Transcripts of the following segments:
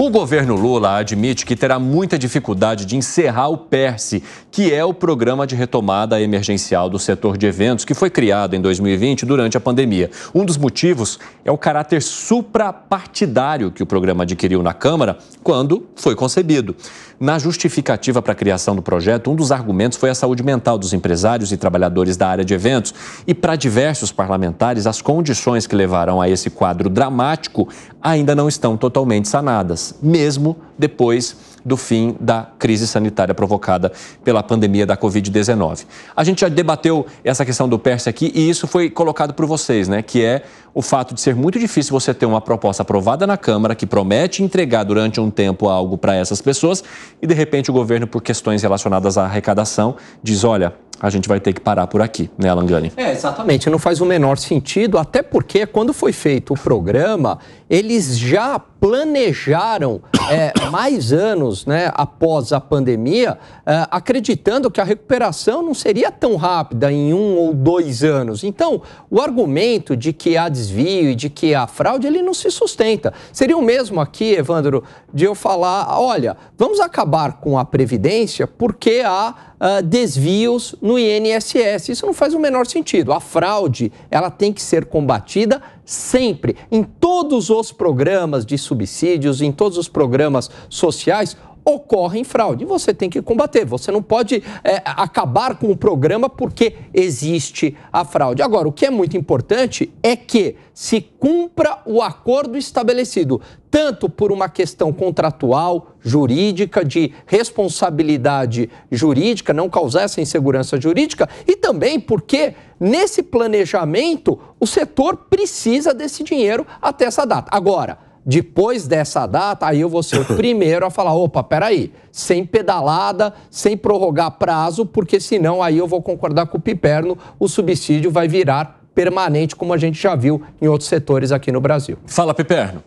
O governo Lula admite que terá muita dificuldade de encerrar o PERSE, que é o Programa de Retomada Emergencial do Setor de Eventos, que foi criado em 2020 durante a pandemia. Um dos motivos é o caráter suprapartidário que o programa adquiriu na Câmara quando foi concebido. Na justificativa para a criação do projeto, um dos argumentos foi a saúde mental dos empresários e trabalhadores da área de eventos. E para diversos parlamentares, as condições que levarão a esse quadro dramático ainda não estão totalmente sanadas, mesmo depois do fim da crise sanitária provocada pela pandemia da Covid-19. A gente já debateu essa questão do PERS aqui e isso foi colocado por vocês, né? Que é o fato de ser muito difícil você ter uma proposta aprovada na Câmara que promete entregar durante um tempo algo para essas pessoas e de repente o governo, por questões relacionadas à arrecadação, diz: olha, a gente vai ter que parar por aqui, né, Langani? É, exatamente. Não faz o menor sentido, até porque quando foi feito o programa, eles já planejaram é, mais anos né, após a pandemia, é, acreditando que a recuperação não seria tão rápida em um ou dois anos. Então, o argumento de que há desvio e de que há fraude, ele não se sustenta. Seria o mesmo aqui, Evandro, de eu falar, olha, vamos acabar com a Previdência porque há uh, desvios no INSS. Isso não faz o menor sentido. A fraude, ela tem que ser combatida sempre, em todos os programas de subsídios, em todos os programas sociais, ocorrem fraude. E você tem que combater. Você não pode é, acabar com o programa porque existe a fraude. Agora, o que é muito importante é que se cumpra o acordo estabelecido, tanto por uma questão contratual, jurídica, de responsabilidade jurídica, não causar essa insegurança jurídica, e também porque nesse planejamento o setor precisa desse dinheiro até essa data. Agora, depois dessa data, aí eu vou ser o primeiro a falar: opa, peraí, sem pedalada, sem prorrogar prazo, porque senão aí eu vou concordar com o Piperno, o subsídio vai virar permanente, como a gente já viu em outros setores aqui no Brasil. Fala, Piperno.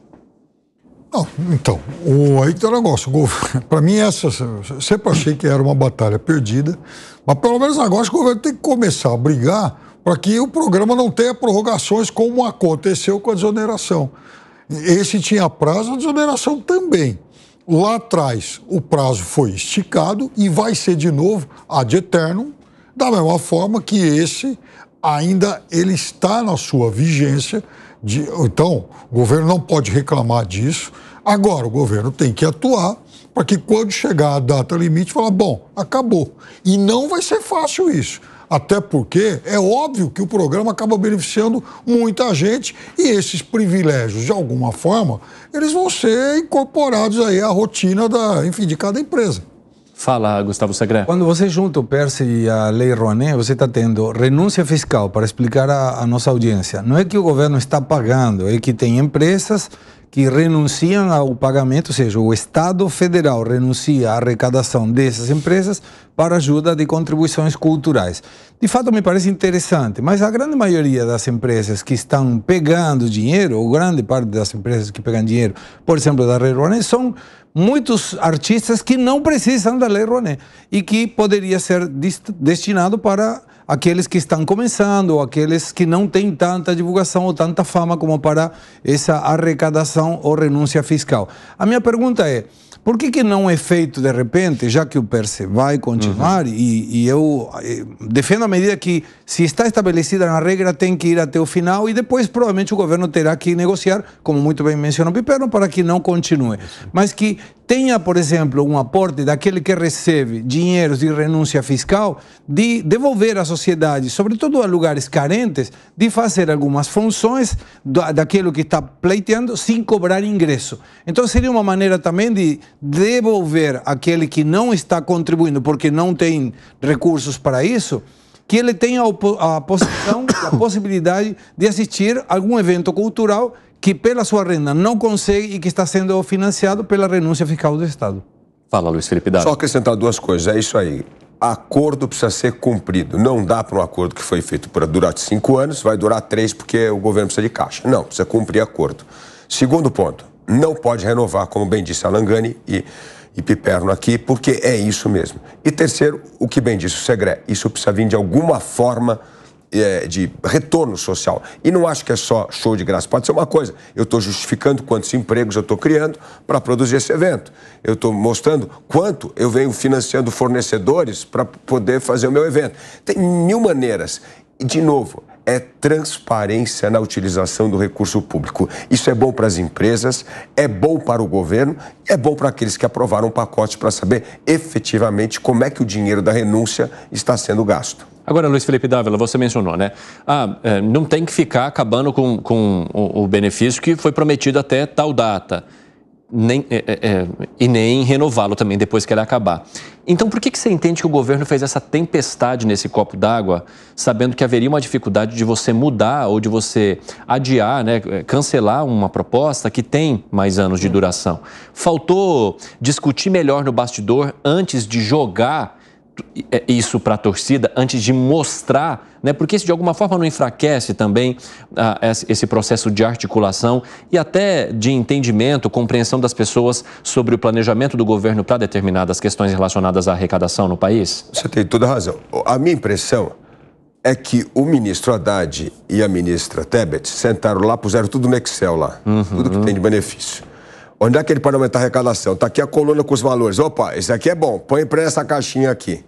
Não, então, o, aí tem um negócio. Para mim, essa, sempre achei que era uma batalha perdida, mas pelo menos agora o governo tem que começar a brigar para que o programa não tenha prorrogações como aconteceu com a desoneração. Esse tinha prazo de desoneração também. Lá atrás, o prazo foi esticado e vai ser de novo ad eternum, da mesma forma que esse ainda ele está na sua vigência. De, então, o governo não pode reclamar disso. Agora, o governo tem que atuar para que quando chegar a data limite, falar, bom, acabou. E não vai ser fácil isso. Até porque é óbvio que o programa acaba beneficiando muita gente e esses privilégios, de alguma forma, eles vão ser incorporados aí à rotina da, enfim, de cada empresa. Fala, Gustavo Segre. Quando você junta o PERSE e a Lei Rouanet, você está tendo renúncia fiscal, para explicar à nossa audiência. Não é que o governo está pagando, é que tem empresas que renunciam ao pagamento, ou seja, o Estado Federal renuncia à arrecadação dessas empresas para ajuda de contribuições culturais. De fato, me parece interessante, mas a grande maioria das empresas que estão pegando dinheiro, ou grande parte das empresas que pegam dinheiro, por exemplo, da Lei Rouanet, são muitos artistas que não precisam da Lei Rouanet e que poderia ser destinado para aqueles que estão começando, ou aqueles que não têm tanta divulgação ou tanta fama como para essa arrecadação ou renúncia fiscal. A minha pergunta é: por que, que não é feito de repente, já que o PERSE vai continuar, uhum. e, e, eu eh, defendo a medida que, se está estabelecida na regra, tem que ir até o final e depois, provavelmente, o governo terá que negociar, como muito bem mencionou Piperno, para que não continue. Mas que tenha, por exemplo, um aporte daquele que recebe dinheiros de renúncia fiscal, de devolver à sociedade, sobretudo a lugares carentes, de fazer algumas funções daquilo que está pleiteando sem cobrar ingresso. Então seria uma maneira também de devolver àquele que não está contribuindo porque não tem recursos para isso, que ele tenha a posição, a possibilidade de assistir algum evento cultural que pela sua renda não consegue e que está sendo financiado pela renúncia fiscal do Estado. Fala, Luiz Felipe Dado. Só acrescentar duas coisas, é isso aí. Acordo precisa ser cumprido. Não dá para um acordo que foi feito para durar cinco anos, vai durar três porque o governo precisa de caixa. Não, precisa cumprir acordo. Segundo ponto, não pode renovar, como bem disse Alangani e, e Piperno aqui, porque é isso mesmo. E terceiro, o que bem disse o Segré, isso precisa vir de alguma forma é, de retorno social. E não acho que é só show de graça. Pode ser uma coisa. Eu estou justificando quantos empregos eu estou criando para produzir esse evento. Eu estou mostrando quanto eu venho financiando fornecedores para poder fazer o meu evento. Tem mil maneiras. E, de novo, é transparência na utilização do recurso público. Isso é bom para as empresas, é bom para o governo, é bom para aqueles que aprovaram o pacote para saber efetivamente como é que o dinheiro da renúncia está sendo gasto. Agora, Luiz Felipe Dávila, você mencionou, né? Ah, é, não tem que ficar acabando com, com o benefício que foi prometido até tal data. Nem, é, é, é e nem renová-lo também depois que ele acabar. Então, por que, que você entende que o governo fez essa tempestade nesse copo d'água, sabendo que haveria uma dificuldade de você mudar ou de você adiar, né, cancelar uma proposta que tem mais anos de duração? Faltou discutir melhor no bastidor antes de jogar isso para a torcida antes de mostrar, né? Porque isso de alguma forma não enfraquece também ah, esse processo de articulação e até de entendimento, compreensão das pessoas sobre o planejamento do governo para determinadas questões relacionadas à arrecadação no país? Você tem toda a razão. A minha impressão é que o ministro Haddad e a ministra Tebet sentaram lá, puseram tudo no Excel lá, uhum. tudo que tem de benefício. Onde é que ele pode aumentar a arrecadação? Está aqui a coluna com os valores. Opa, esse aqui é bom, põe para essa caixinha aqui.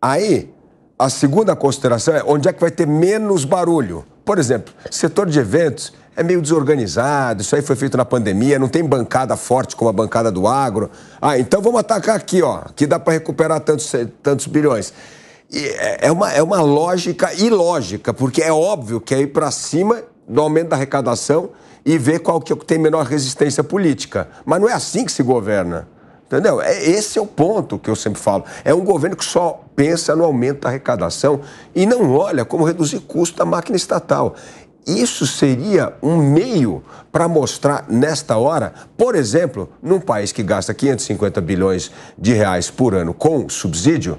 Aí, a segunda consideração é onde é que vai ter menos barulho. Por exemplo, setor de eventos é meio desorganizado, isso aí foi feito na pandemia, não tem bancada forte como a bancada do agro. Ah, então vamos atacar aqui, ó, que dá para recuperar tantos, tantos bilhões. E é, é, uma, é uma lógica ilógica, porque é óbvio que é ir para cima do aumento da arrecadação e ver qual é que tem menor resistência política. Mas não é assim que se governa. Entendeu? É, esse é o ponto que eu sempre falo. É um governo que só pensa no aumento da arrecadação e não olha como reduzir custo da máquina estatal. Isso seria um meio para mostrar nesta hora, por exemplo, num país que gasta 550 bilhões de reais por ano com subsídio,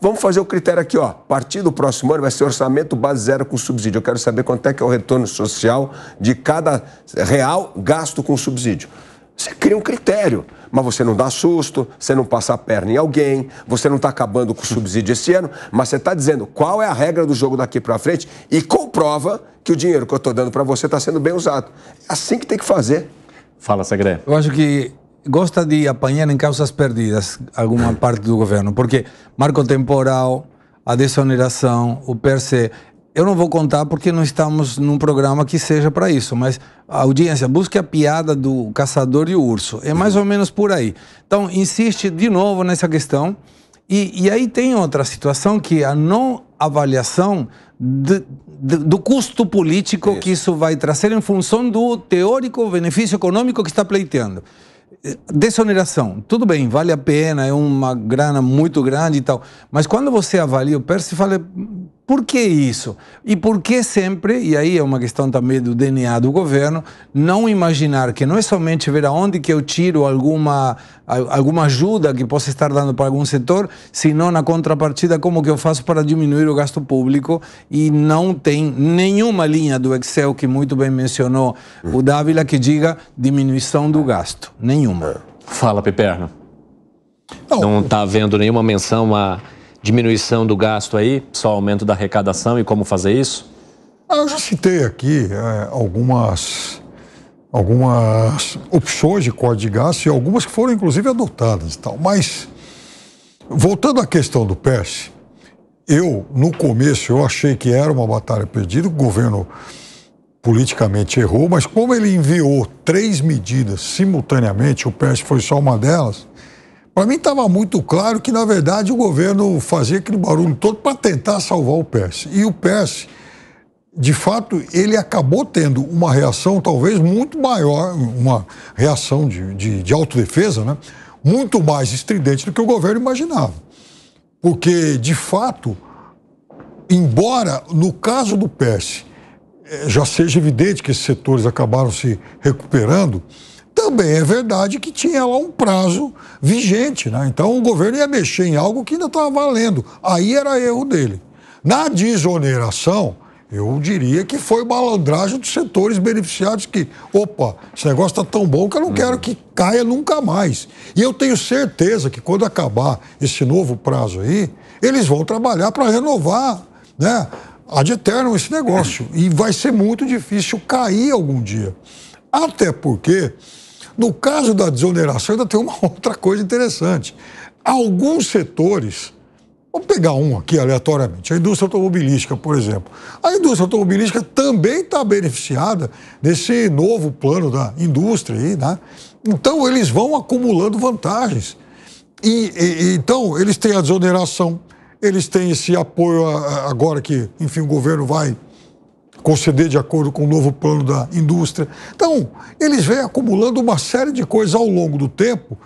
vamos fazer o critério aqui, ó. A partir do próximo ano vai ser orçamento base zero com subsídio. Eu quero saber quanto é que é o retorno social de cada real gasto com subsídio. Você cria um critério, mas você não dá susto, você não passa a perna em alguém, você não está acabando com o subsídio esse ano, mas você está dizendo qual é a regra do jogo daqui para frente e comprova que o dinheiro que eu estou dando para você está sendo bem usado. É assim que tem que fazer. Fala, Segredo. Eu acho que gosta de apanhar em causas perdidas alguma parte do governo, porque marco temporal, a desoneração, o PERSE. Eu não vou contar porque não estamos num programa que seja para isso, mas a audiência busque a piada do caçador e o urso. É mais ou menos por aí. Então, insiste de novo nessa questão. E, e aí tem outra situação que é a não avaliação de, de, do custo político isso. que isso vai trazer em função do teórico benefício econômico que está pleiteando. Desoneração, tudo bem, vale a pena, é uma grana muito grande e tal. Mas quando você avalia o Percy, fala, por que isso? E por que sempre, e aí é uma questão também do DNA do governo, não imaginar que não é somente ver aonde que eu tiro alguma, alguma ajuda que possa estar dando para algum setor, senão na contrapartida como que eu faço para diminuir o gasto público e não tem nenhuma linha do Excel que muito bem mencionou o uhum. Dávila que diga diminuição do gasto. Nenhuma. Fala, Piperno. Não está vendo nenhuma menção a diminuição do gasto aí, só aumento da arrecadação e como fazer isso? Eu ah, já citei aqui é, algumas, algumas opções de corte de gasto e algumas que foram inclusive adotadas e tal. Mas, voltando à questão do PES, eu, no começo, eu achei que era uma batalha perdida, o governo politicamente errou, mas como ele enviou três medidas simultaneamente, o PES foi só uma delas, para mim estava muito claro que, na verdade, o governo fazia aquele barulho todo para tentar salvar o PES. E o PES, de fato, ele acabou tendo uma reação talvez muito maior, uma reação de, de, de autodefesa, né? muito mais estridente do que o governo imaginava. Porque, de fato, embora no caso do PES eh, já seja evidente que esses setores acabaram se recuperando, também é verdade que tinha lá um prazo vigente, né? Então o governo ia mexer em algo que ainda estava valendo. Aí era erro dele. Na desoneração, eu diria que foi malandragem dos setores beneficiados que, opa, esse negócio está tão bom que eu não quero uhum. que caia nunca mais. E eu tenho certeza que quando acabar esse novo prazo aí, eles vão trabalhar para renovar, né? Ad eterno esse negócio. E vai ser muito difícil cair algum dia. Até porque no caso da desoneração, ainda tem uma outra coisa interessante. Alguns setores, vamos pegar um aqui aleatoriamente, a indústria automobilística, por exemplo. A indústria automobilística também está beneficiada desse novo plano da indústria aí, né? Então, eles vão acumulando vantagens. E, e, então, eles têm a desoneração, eles têm esse apoio a, a, agora que, enfim, o governo vai conceder de acordo com o novo plano da indústria. Então, eles vêm acumulando uma série de coisas ao longo do tempo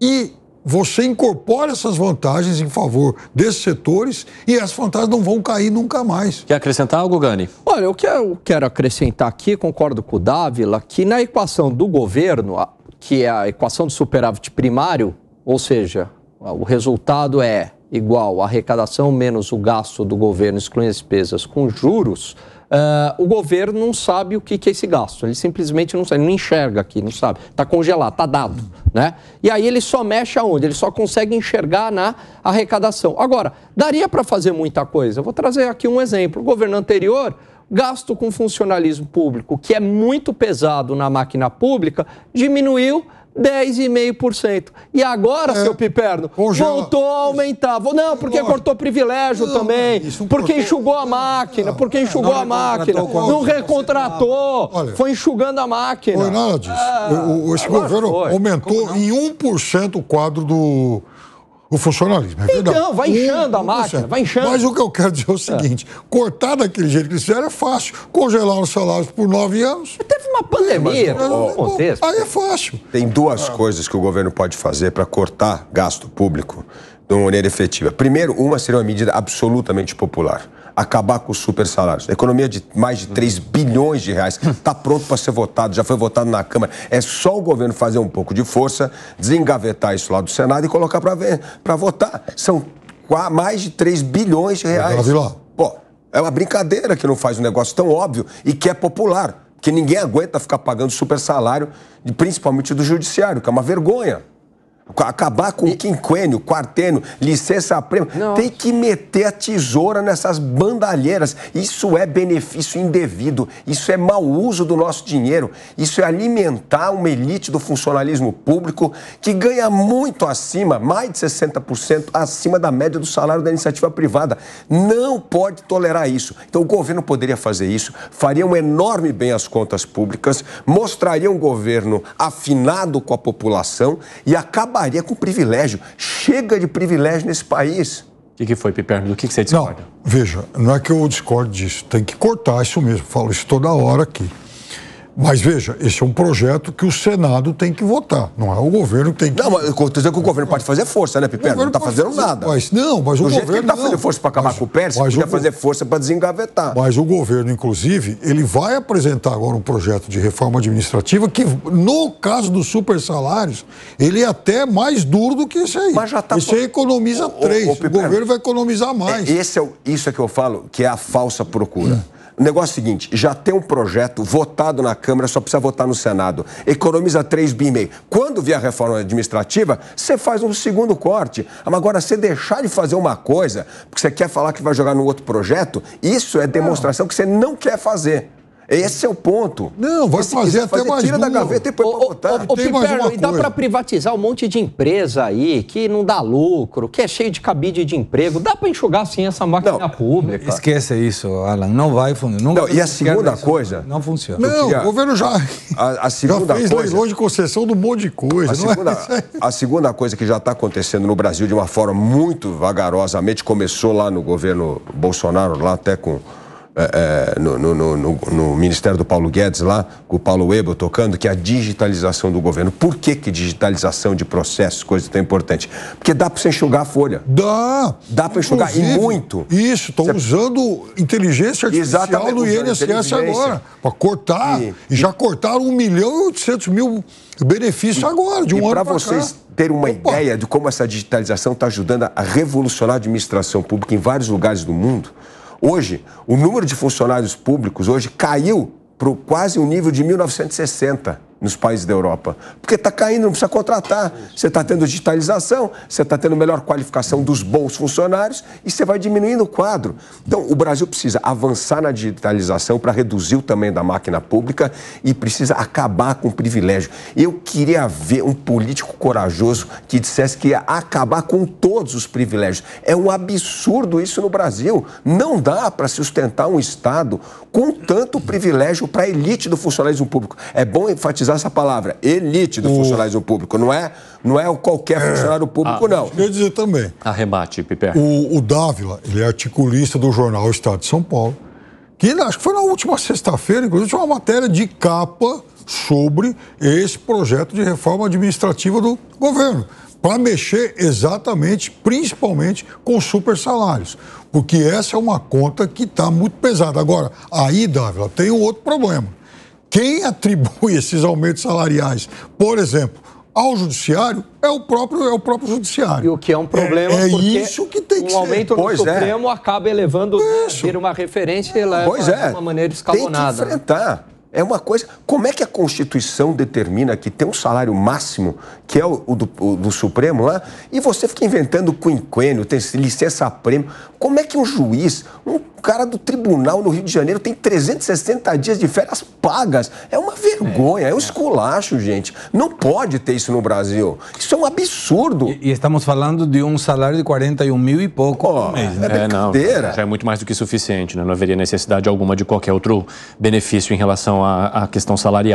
e você incorpora essas vantagens em favor desses setores e as vantagens não vão cair nunca mais. Quer acrescentar algo, Gani? Olha, eu quero, eu quero acrescentar aqui, concordo com o Dávila, que na equação do governo, que é a equação do superávit primário, ou seja, o resultado é igual a arrecadação menos o gasto do governo, excluindo despesas com juros, Uh, o governo não sabe o que, que é esse gasto. Ele simplesmente não sabe, não enxerga aqui, não sabe. Está congelado, está dado. Né? E aí ele só mexe aonde? Ele só consegue enxergar na arrecadação. Agora, daria para fazer muita coisa. Eu vou trazer aqui um exemplo. O governo anterior, gasto com funcionalismo público, que é muito pesado na máquina pública, diminuiu 10,5%. E agora, é, seu Piperno, congela. voltou a aumentar. Não, porque Lógico. cortou privilégio não, também, não porque cortou. enxugou a máquina, porque enxugou não, a máquina, não recontratou, Olha, foi enxugando a máquina. Foi nada disso. Ah, o, o, esse governo foi. aumentou em 1% o quadro do, o funcionalismo, é então, verdade. Então, vai inchando um, a máquina, vai inchando. Mas o que eu quero dizer é o seguinte: é. cortar daquele jeito que eles fizeram é fácil. Congelar os salários por nove anos. Teve uma pandemia, é, é, contexto. Aí é fácil. Tem duas ah. coisas que o governo pode fazer para cortar gasto público de uma maneira efetiva. Primeiro, uma seria uma medida absolutamente popular acabar com os super salários. economia de mais de 3 bilhões de reais está pronto para ser votado, já foi votado na Câmara. É só o governo fazer um pouco de força, desengavetar isso lá do Senado e colocar para votar. São mais de 3 bilhões de reais. Pô, é uma brincadeira que não faz um negócio tão óbvio e que é popular. Porque ninguém aguenta ficar pagando super salário, principalmente do judiciário, que é uma vergonha. Acabar com o quinquênio, quartênio, licença prêmio. Tem que meter a tesoura nessas bandalheiras. Isso é benefício indevido. Isso é mau uso do nosso dinheiro. Isso é alimentar uma elite do funcionalismo público que ganha muito acima, mais de 60% acima da média do salário da iniciativa privada. Não pode tolerar isso. Então o governo poderia fazer isso, faria um enorme bem às contas públicas, mostraria um governo afinado com a população e acaba com privilégio. Chega de privilégio nesse país. O que, que foi, Piperno? Do que, que você discorda? Não, veja, não é que eu discordo disso. Tem que cortar isso mesmo. Falo isso toda hora aqui. Mas veja, esse é um projeto que o Senado tem que votar, não é o governo que tem que. Não, mas eu estou dizendo que o governo pode fazer força, né, Piper? Não está fazendo fazer, nada. Mas não, mas Do o jeito governo. Ele está fazendo força para acabar mas, com o Pérez, mas podia fazer força para desengavetar. Mas o governo, inclusive, ele vai apresentar agora um projeto de reforma administrativa que, no caso dos super salários, ele é até mais duro do que esse aí. Mas já está Isso aí economiza o, três. O, o, o, governo vai economizar é, mais. Esse é isso é que eu falo, que é a falsa procura. Hum. O negócio é o seguinte: já tem um projeto votado na Câmara Câmara, só precisa votar no Senado. Economiza 3 bi e meio. Quando vier a reforma administrativa, você faz um segundo corte. Agora, você deixar de fazer uma coisa porque você quer falar que vai jogar no outro projeto, isso é demonstração que você não quer fazer. Esse é o ponto. Não, vai esse, fazer até fazer, mais Tira duro. da gaveta e põe pra botar. Ô, Piperno, e dá para privatizar um monte de empresa aí que não dá lucro, que é cheio de cabide de emprego. Dá para enxugar, assim essa máquina não, pública. Esquece isso, Alan. Não vai funcionar. Não, e a segunda coisa... Não funciona. Não, queria, o governo já... A, a segunda já fez coisa, de concessão de um monte de coisa. A, é? segunda, é a segunda coisa que já está acontecendo no Brasil de uma forma muito vagarosamente, começou lá no governo Bolsonaro, lá até com é, é no, no, no, no, Ministério do Paulo Guedes lá, com o Paulo Weber tocando, que é a digitalização do governo. Por que, que digitalização de processos, coisa tão importante? Porque dá para você enxugar a folha. Dá! Dá para enxugar, e muito. Isso, estão você... usando inteligência artificial Exatamente, no INSS agora, para cortar. E, e, já cortaram 1 milhão e 800 mil benefícios e, agora, de um ano para vocês cá. terem uma Opa. ideia de como essa digitalização está ajudando a revolucionar a administração pública em vários lugares do mundo, Hoje, o número de funcionários públicos hoje caiu para quase o nível de 1960 nos países da Europa. Porque está caindo, não precisa contratar. Você está tendo digitalização, você está tendo melhor qualificação dos bons funcionários e você vai diminuindo o quadro. Então, o Brasil precisa avançar na digitalização para reduzir o tamanho da máquina pública e precisa acabar com o privilégio. Eu queria ver um político corajoso que dissesse que ia acabar com todos os privilégios. É um absurdo isso no Brasil. Não dá para sustentar um Estado com tanto privilégio para a elite do funcionalismo público. É bom enfatizar usar essa palavra, elite do o... funcionário público, não é, não é qualquer é. funcionário público, ah, não. Eu dizer também. Arremate, Piper. O, o Dávila, ele é articulista do jornal Estado de São Paulo, que acho que foi na última sexta-feira, inclusive, uma matéria de capa sobre esse projeto de reforma administrativa do governo, para mexer exatamente, principalmente, com super salários. Porque essa é uma conta que está muito pesada. Agora, aí, Dávila, tem um outro problema quem atribui esses aumentos salariais, por exemplo, ao judiciário é o próprio é o próprio judiciário. E o que é um problema é, é porque isso que tem que um aumento do é. Supremo é. acaba elevando isso. uma referência e leva pois é. de uma maneira escalonada. Tem que né? enfrentar. É uma coisa. Como é que a Constituição determina que tem um salário máximo, que é o, o, do, o do, Supremo lá, e você fica inventando quinquênio, tem licença prêmio? Como é que um juiz, um, o cara do tribunal no Rio de Janeiro tem 360 dias de férias pagas. É uma vergonha, é, um é. esculacho, gente. Não pode ter isso no Brasil. Isso é um absurdo. E, e estamos falando de um salário de 41 mil e pouco oh, É, Não, já é muito mais do que suficiente. Né? Não haveria necessidade alguma de qualquer outro benefício em relação à, à questão salarial.